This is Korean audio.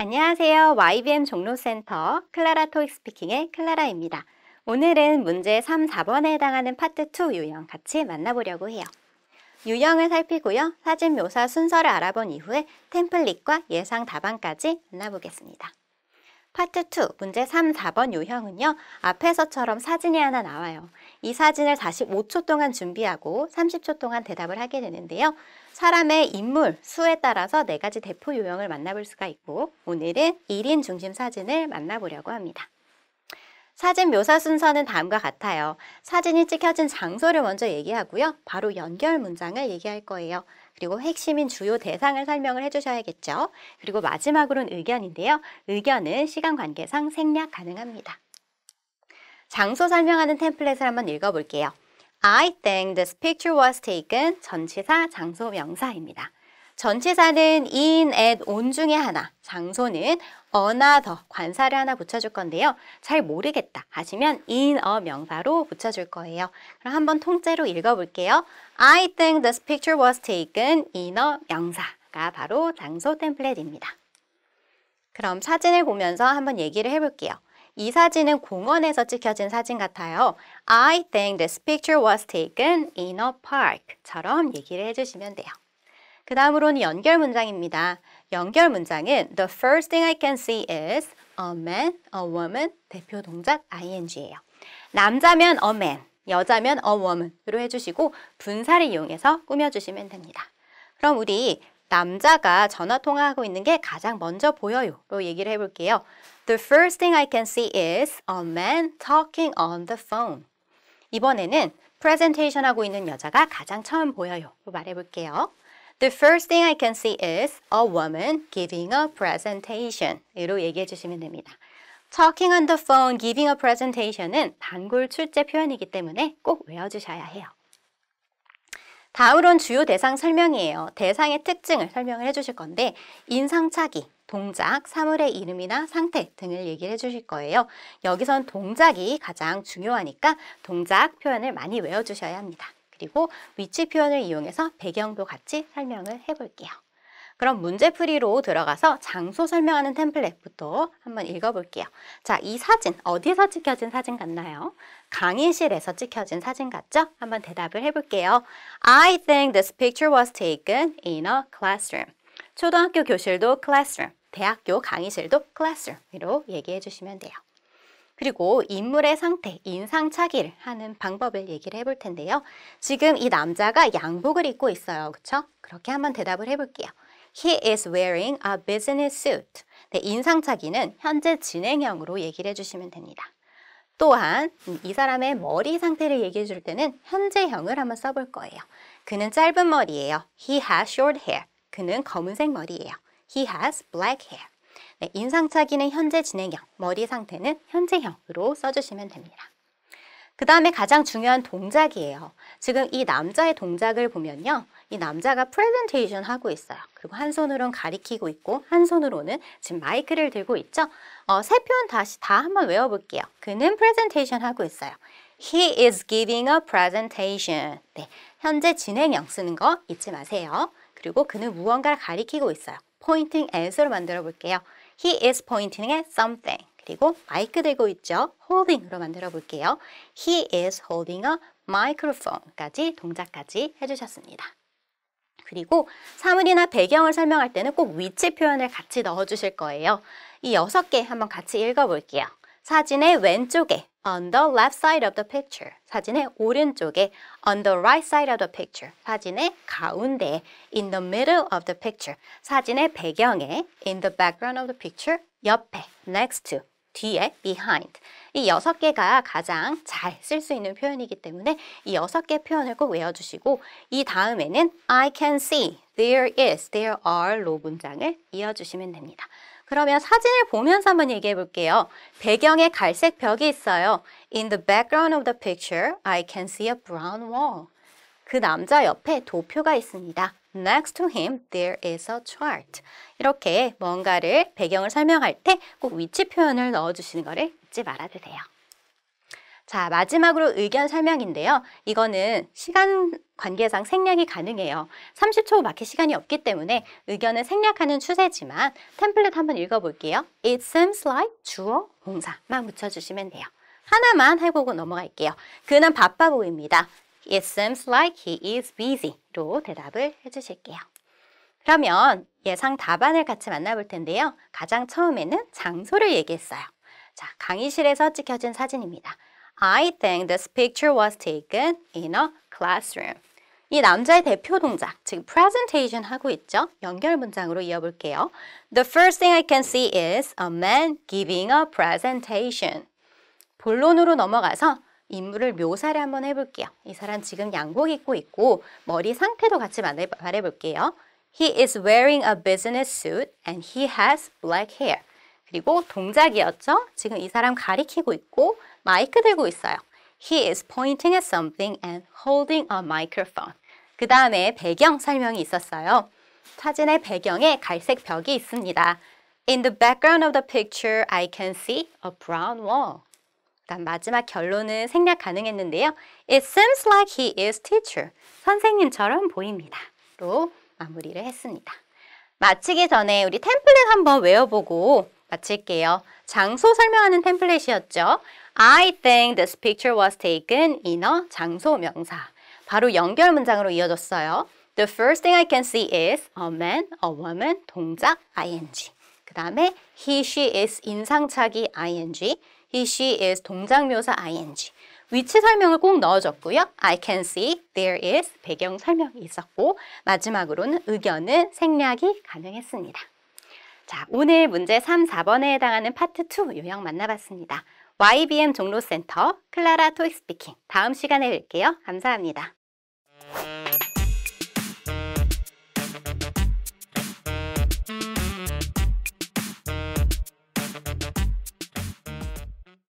안녕하세요. YBM 종로센터 클라라 토익 스피킹의 클라라입니다. 오늘은 문제 3, 4번에 해당하는 파트 2 유형 같이 만나보려고 해요. 유형을 살피고요. 사진 묘사 순서를 알아본 이후에 템플릿과 예상 답안까지 만나보겠습니다. 파트 2 문제 3, 4번 요형은요. 앞에서처럼 사진이 하나 나와요. 이 사진을 45초 동안 준비하고 30초 동안 대답을 하게 되는데요. 사람의 인물, 수에 따라서 네 가지 대포 요형을 만나볼 수가 있고 오늘은 1인 중심 사진을 만나보려고 합니다. 사진 묘사 순서는 다음과 같아요. 사진이 찍혀진 장소를 먼저 얘기하고요. 바로 연결 문장을 얘기할 거예요. 그리고 핵심인 주요 대상을 설명을 해주셔야겠죠. 그리고 마지막으로는 의견인데요. 의견은 시간 관계상 생략 가능합니다. 장소 설명하는 템플릿을 한번 읽어볼게요. I think this picture was taken 전치사 장소 명사입니다. 전치사는 in, at, on 중에 하나, 장소는 another, 관사를 하나 붙여줄 건데요. 잘 모르겠다 하시면 in a 어 명사로 붙여줄 거예요. 그럼 한번 통째로 읽어볼게요. I think this picture was taken in a 명사가 바로 장소 템플릿입니다. 그럼 사진을 보면서 한번 얘기를 해볼게요. 이 사진은 공원에서 찍혀진 사진 같아요. I think this picture was taken in a park처럼 얘기를 해주시면 돼요. 그 다음으로는 연결 문장입니다. 연결 문장은 The first thing I can see is a man, a woman 대표 동작 ing예요. 남자면 a man, 여자면 a woman으로 해주시고 분사를 이용해서 꾸며주시면 됩니다. 그럼 우리 남자가 전화 통화하고 있는 게 가장 먼저 보여요로 얘기를 해볼게요. The first thing I can see is a man talking on the phone. 이번에는 프레젠테이션 하고 있는 여자가 가장 처음 보여요 말해볼게요. The first thing I can see is a woman giving a presentation. 이로 얘기해 주시면 됩니다. Talking on the phone, giving a presentation은 단골 출제 표현이기 때문에 꼭 외워주셔야 해요. 다음은 주요 대상 설명이에요. 대상의 특징을 설명을 해주실 건데 인상착의, 동작, 사물의 이름이나 상태 등을 얘기를 해주실 거예요. 여기선 동작이 가장 중요하니까 동작 표현을 많이 외워주셔야 합니다. 그리고 위치 표현을 이용해서 배경도 같이 설명을 해볼게요. 그럼 문제풀이로 들어가서 장소 설명하는 템플릿부터 한번 읽어볼게요. 자, 이 사진 어디서 찍혀진 사진 같나요? 강의실에서 찍혀진 사진 같죠? 한번 대답을 해볼게요. I think this picture was taken in a classroom. 초등학교 교실도 classroom, 대학교 강의실도 classroom으로 얘기해 주시면 돼요. 그리고 인물의 상태, 인상착의를 하는 방법을 얘기를 해볼 텐데요. 지금 이 남자가 양복을 입고 있어요. 그렇죠? 그렇게 한번 대답을 해볼게요. He is wearing a business suit. 네, 인상착의는 현재 진행형으로 얘기를 해주시면 됩니다. 또한 이 사람의 머리 상태를 얘기해 줄 때는 현재형을 한번 써볼 거예요. 그는 짧은 머리예요. He has short hair. 그는 검은색 머리예요. He has black hair. 네, 인상착의는 현재 진행형, 머리 상태는 현재형으로 써주시면 됩니다. 그 다음에 가장 중요한 동작이에요. 지금 이 남자의 동작을 보면요. 이 남자가 프레젠테이션 하고 있어요. 그리고 한 손으로는 가리키고 있고 한 손으로는 지금 마이크를 들고 있죠. 어, 세 표현 다시 다 한번 외워볼게요. 그는 프레젠테이션 하고 있어요. He is giving a presentation. 네, 현재 진행형 쓰는 거 잊지 마세요. 그리고 그는 무언가를 가리키고 있어요. pointing at로 만들어 볼게요. He is pointing at something. 그리고 마이크 들고 있죠. holding으로 만들어 볼게요. He is holding a microphone까지 동작까지 해주셨습니다. 그리고 사물이나 배경을 설명할 때는 꼭 위치 표현을 같이 넣어주실 거예요. 이 여섯 개 한번 같이 읽어볼게요. 사진의 왼쪽에 on the left side of the picture. 사진의 오른쪽에 on the right side of the picture. 사진의 가운데 in the middle of the picture. 사진의 배경에 in the background of the picture. 옆에 next to 뒤에 behind. 이 여섯 개가 가장 잘 쓸 수 있는 표현이기 때문에 이 여섯 개 표현을 꼭 외워주시고 이 다음에는 I can see, there is, there are 로 문장을 이어주시면 됩니다. 그러면 사진을 보면서 한번 얘기해 볼게요. 배경에 갈색 벽이 있어요. In the background of the picture, I can see a brown wall. 그 남자 옆에 도표가 있습니다. Next to him, there is a chart. 이렇게 뭔가를 배경을 설명할 때 꼭 위치 표현을 넣어주시는 것을 잊지 말아주세요. 자, 마지막으로 의견 설명인데요. 이거는 시간 관계상 생략이 가능해요. 30초 마켓 시간이 없기 때문에 의견을 생략하는 추세지만 템플릿 한번 읽어볼게요. It seems like 주어, 동사만 붙여주시면 돼요. 하나만 해보고 넘어갈게요. 그는 바빠 보입니다. It seems like he is busy로 대답을 해주실게요. 그러면 예상 답안을 같이 만나볼 텐데요. 가장 처음에는 장소를 얘기했어요. 자, 강의실에서 찍혀진 사진입니다. I think this picture was taken in a classroom. 이 남자의 대표 동작, 즉 presentation 하고 있죠? 연결 문장으로 이어볼게요. The first thing I can see is a man giving a presentation. 본론으로 넘어가서 인물을 묘사를 한번 해볼게요. 이 사람 지금 양복 입고 있고 머리 상태도 같이 말해볼게요. He is wearing a business suit and he has black hair. 그리고 동작이었죠? 지금 이 사람 가리키고 있고 마이크 들고 있어요. He is pointing at something and holding a microphone. 그 다음에 배경 설명이 있었어요. 사진의 배경에 갈색 벽이 있습니다. In the background of the picture, I can see a brown wall. 그다음 마지막 결론은 생략 가능했는데요. It seems like he is teacher. 선생님처럼 보입니다. 로 마무리를 했습니다. 마치기 전에 우리 템플릿 한번 외워보고 마칠게요. 장소 설명하는 템플릿이었죠. I think this picture was taken in a 장소 명사. 바로 연결 문장으로 이어졌어요. The first thing I can see is a man, a woman, 동작 ing. 그 다음에 he, she is 인상착의 ing, he, she is 동작묘사 ing. 위치 설명을 꼭 넣어줬고요. I can see, there is 배경 설명이 있었고 마지막으로는 의견은 생략이 가능했습니다. 자, 오늘 문제 3, 4번에 해당하는 파트 2 요약 만나봤습니다. YBM 종로센터 클라라 토익스피킹 다음 시간에 뵐게요. 감사합니다.